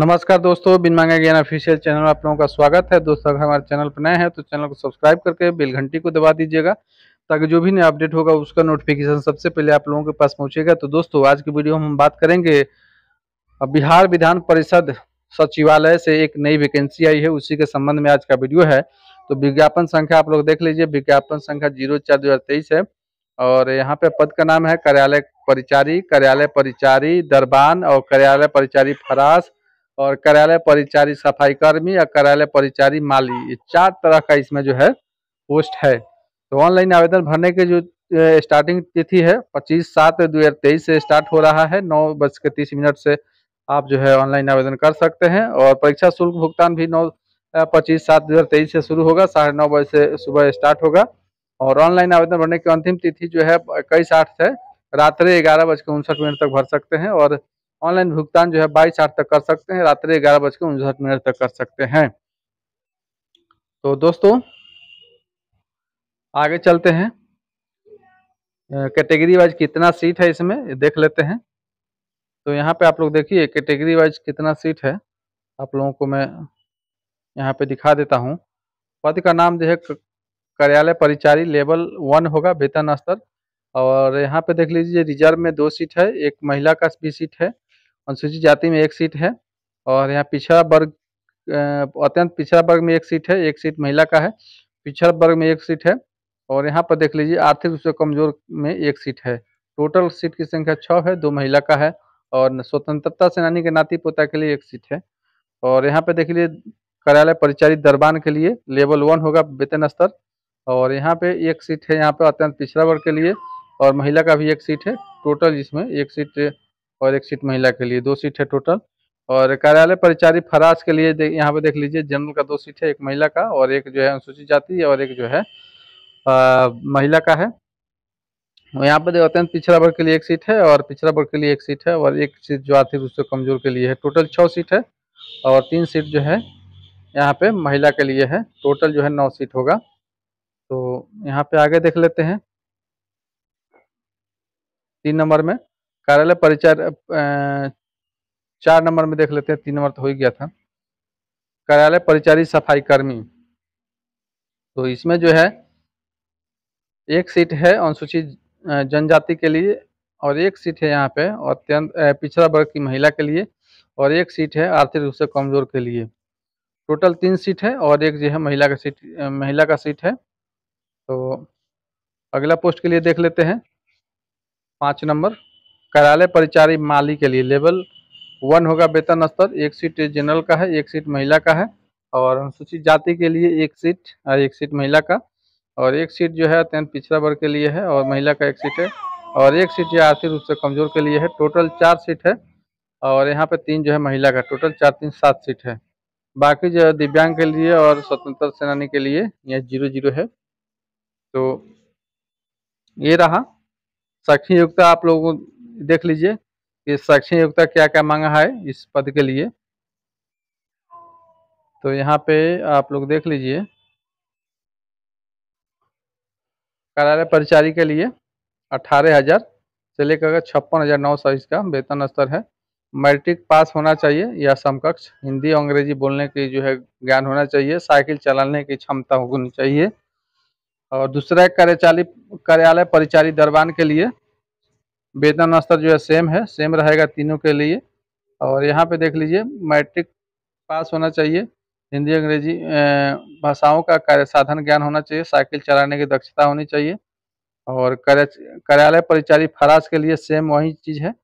नमस्कार दोस्तों बिन मांगा ज्ञान ऑफिशियल चैनल में आप लोगों का स्वागत है दोस्तों अगर हमारे चैनल पर नए हैं तो चैनल को सब्सक्राइब करके बेल घंटी को दबा दीजिएगा ताकि जो भी नया अपडेट होगा उसका नोटिफिकेशन सबसे पहले आप लोगों के पास पहुंचेगा तो दोस्तों आज की वीडियो में हम बात करेंगे बिहार विधान परिषद सचिवालय से एक नई वैकेंसी आई है उसी के संबंध में आज का वीडियो है तो विज्ञापन संख्या आप लोग देख लीजिए विज्ञापन संख्या जीरो चार दो है और यहाँ पे पद का नाम है कार्यालय परिचारी कार्यालय परिचारी दरबान और कार्यालय परिचारी फरास और कार्यालय परिचारी सफाई कर्मी या कार्यालय परिचारी माली ये चार तरह का इसमें जो है पोस्ट है तो ऑनलाइन आवेदन भरने के जो स्टार्टिंग तिथि है पच्चीस सात दो हज़ार तेईस से स्टार्ट हो रहा है नौ बज के तीस मिनट से आप जो है ऑनलाइन आवेदन कर सकते हैं और परीक्षा शुल्क भुगतान भी नौ पच्चीस सात दो हज़ार तेईस से शुरू होगा साढ़े नौ बजे से सुबह स्टार्ट होगा और ऑनलाइन आवेदन भरने की अंतिम तिथि जो है इक्कीस आठ से रात्रि ग्यारह बज के उनसठ मिनट तक भर सकते हैं और ऑनलाइन भुगतान जो है बाईस आठ तक कर सकते हैं रात्रि ग्यारह बज के उनसठ मिनट तक कर सकते हैं तो दोस्तों आगे चलते हैं कैटेगरी वाइज कितना सीट है इसमें देख लेते हैं तो यहाँ पे आप लोग देखिए कैटेगरी वाइज कितना सीट है आप लोगों को मैं यहाँ पे दिखा देता हूँ पद का नाम जो है कार्यालय परिचारी लेवल वन होगा वेतन स्तर और यहाँ पे देख लीजिए रिजर्व में दो सीट है एक महिला का भी सीट है अनुसूचित जाति में एक सीट है और यहाँ पिछड़ा वर्ग अत्यंत पिछड़ा वर्ग में एक सीट है एक सीट महिला का है पिछड़ा वर्ग में एक सीट है और यहाँ पर देख लीजिए आर्थिक रूप से कमजोर में एक सीट है टोटल सीट की संख्या छः है दो महिला का है और स्वतंत्रता सेनानी के नाती पोता के लिए एक सीट है और यहाँ पे देख लीजिए कार्यालय परिचालित दरबान के लिए लेवल वन होगा वेतन स्तर और यहाँ पे एक सीट है यहाँ पे अत्यंत पिछड़ा वर्ग के लिए और महिला का भी एक सीट है टोटल इसमें एक सीट और एक सीट महिला के लिए दो सीट है टोटल और कार्यालय परिचारी फराज के लिए यहाँ पे देख लीजिए जनरल का दो सीट है एक महिला का और एक जो है अनुसूचित जाति और एक जो है आ, महिला का है यहाँ पे देख हैं पिछड़ा वर्ग के लिए एक सीट है और पिछड़ा वर्ग के लिए एक सीट है और एक सीट जो आर्थिक रूप से कमजोर के लिए है टोटल छः सीट है और तीन सीट जो है यहाँ पे महिला के लिए है टोटल जो है नौ सीट होगा तो यहाँ पे आगे देख लेते हैं तीन नंबर में कार्यालय परिचार चार नंबर में देख लेते हैं तीन नंबर तो हो ही गया था कार्यालय परिचारी सफाई कर्मी तो इसमें जो है एक सीट है अनुसूचित जनजाति के लिए और एक सीट है यहाँ पे और अत्यंत पिछड़ा वर्ग की महिला के लिए और एक सीट है आर्थिक रूप से कमजोर के लिए टोटल तीन सीट है और एक जो है महिला का सीट महिला का सीट है तो अगला पोस्ट के लिए देख लेते हैं पाँच नंबर कार्यालय परिचारी माली के लिए लेवल वन होगा वेतन स्तर एक सीट जनरल का है एक सीट महिला का है और अनुसूचित जाति के लिए एक सीट एक सीट महिला का और एक सीट जो है अत्यंत पिछड़ा वर्ग के लिए है और महिला का एक सीट है और एक सीट जो आर्थिक रूप से कमजोर के लिए है टोटल चार सीट है और यहाँ पे तीन जो है महिला का टोटल चार तीन सात सीट है बाकी जो है दिव्यांग के लिए और स्वतंत्र सेनानी के लिए यह जीरो जीरो है तो ये रहा साक्षी नियोक्ता आप लोगों देख लीजिए कि साक्षी योग्यता क्या क्या मांगा है इस पद के लिए तो यहाँ पे आप लोग देख लीजिए कार्यालय परिचारी के लिए अठारह हजार से लेकर छप्पन हजार नौ सौ इसका वेतन स्तर है मैट्रिक पास होना चाहिए या समकक्ष हिंदी और अंग्रेजी बोलने की जो है ज्ञान होना चाहिए साइकिल चलाने की क्षमता होनी चाहिए और दूसरा कार्यचाली कार्यालय परिचारी दरबान के लिए वेतन स्तर जो है सेम है सेम रहेगा तीनों के लिए और यहाँ पे देख लीजिए मैट्रिक पास होना चाहिए हिंदी अंग्रेजी भाषाओं का कार्य साधन ज्ञान होना चाहिए साइकिल चलाने की दक्षता होनी चाहिए और कार्यालय परिचारी फराज के लिए सेम वही चीज़ है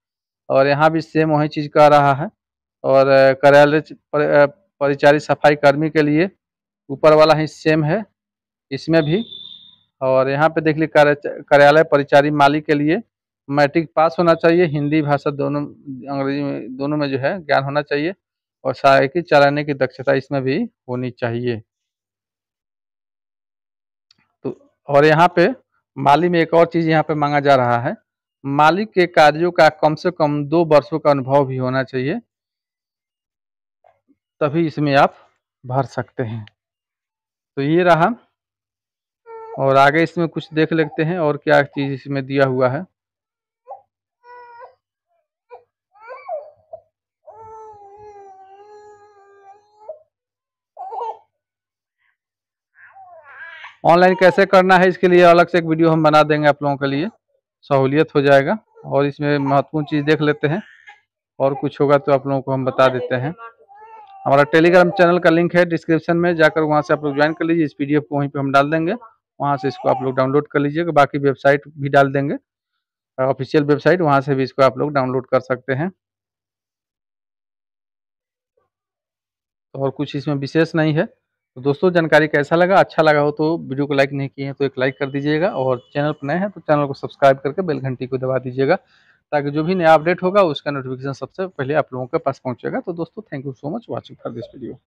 और यहाँ भी सेम वही चीज़ कह रहा है और कार्यालय परिचारी सफाई कर्मी के लिए ऊपर वाला ही सेम है इसमें भी और यहाँ पे देख लीजिए कार्यालय परिचारी माली के लिए मैट्रिक पास होना चाहिए हिंदी भाषा दोनों अंग्रेजी में दोनों में जो है ज्ञान होना चाहिए और साइकिल चलाने की दक्षता इसमें भी होनी चाहिए तो और यहाँ पे माली में एक और चीज़ यहाँ पे मांगा जा रहा है मालिक के कार्यों का कम से कम दो वर्षों का अनुभव भी होना चाहिए तभी इसमें आप भर सकते हैं तो ये रहा और आगे इसमें कुछ देख लेते हैं और क्या चीज़ इसमें दिया हुआ है ऑनलाइन कैसे करना है इसके लिए अलग से एक वीडियो हम बना देंगे आप लोगों के लिए सहूलियत हो जाएगा और इसमें महत्वपूर्ण चीज़ देख लेते हैं और कुछ होगा तो आप लोगों को हम बता देते हैं हमारा टेलीग्राम चैनल का लिंक है डिस्क्रिप्शन में जाकर वहाँ से आप लोग ज्वाइन कर लीजिए इस पी को वहीं पर हम डाल देंगे वहाँ से इसको आप लोग डाउनलोड कर लीजिएगा बाकी वेबसाइट भी डाल देंगे ऑफिशियल वेबसाइट वहाँ से भी इसको आप लोग डाउनलोड कर सकते हैं और कुछ इसमें विशेष नहीं है तो दोस्तों जानकारी कैसा लगा अच्छा लगा हो तो वीडियो को लाइक नहीं किए हैं तो एक लाइक कर दीजिएगा और चैनल पर नए हैं तो चैनल को सब्सक्राइब करके बेल घंटी को दबा दीजिएगा ताकि जो भी नया अपडेट होगा उसका नोटिफिकेशन सबसे पहले आप लोगों के पास पहुंचेगा तो दोस्तों thank you so much watching for this video